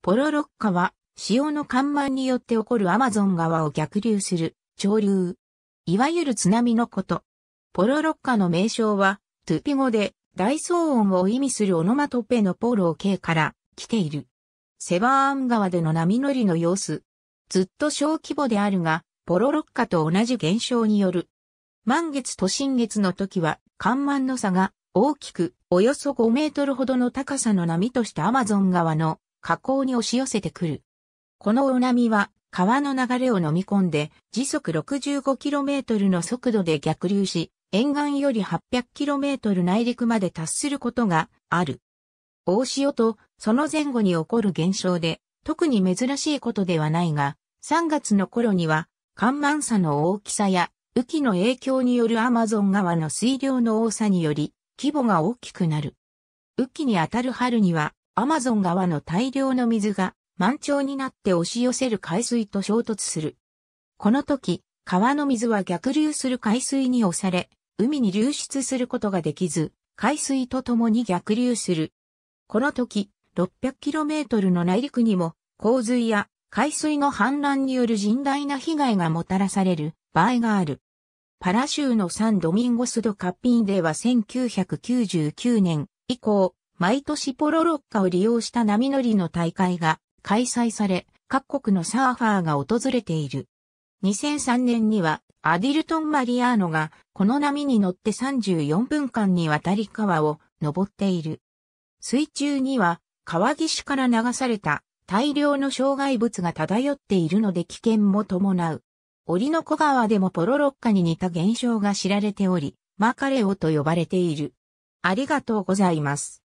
ポロロッカは、潮の干満によって起こるアマゾン川を逆流する潮流。いわゆる津波のこと。ポロロッカの名称は、トゥピ語で大騒音を意味するオノマトペのポロー系から来ている。セバーン川での波乗りの様子。ずっと小規模であるが、ポロロッカと同じ現象による。満月と新月の時は、干満の差が大きく、およそ5メートルほどの高さの波としてアマゾン川の河口に押し寄せてくる。この大波は川の流れを飲み込んで時速 65km の速度で逆流し、沿岸より 800km 内陸まで達することがある。大潮とその前後に起こる現象で、特に珍しいことではないが、3月の頃には、干満差の大きさや、雨季の影響によるアマゾン川の水量の多さにより、規模が大きくなる。雨季に当たる春には、アマゾン川の大量の水が満潮になって押し寄せる海水と衝突する。この時、川の水は逆流する海水に押され、海に流出することができず、海水と共に逆流する。この時、600km の内陸にも洪水や海水の氾濫による甚大な被害がもたらされる場合がある。パラ州のサンドミンゴスドカッピンでは1999年以降、毎年ポロロッカを利用した波乗りの大会が開催され、各国のサーファーが訪れている。2003年にはアディルトン・マリアーノがこの波に乗って34分間にわたり川を登っている。水中には川岸から流された大量の障害物が漂っているので危険も伴う。折の小川でもポロロッカに似た現象が知られており、マカレオと呼ばれている。ありがとうございます。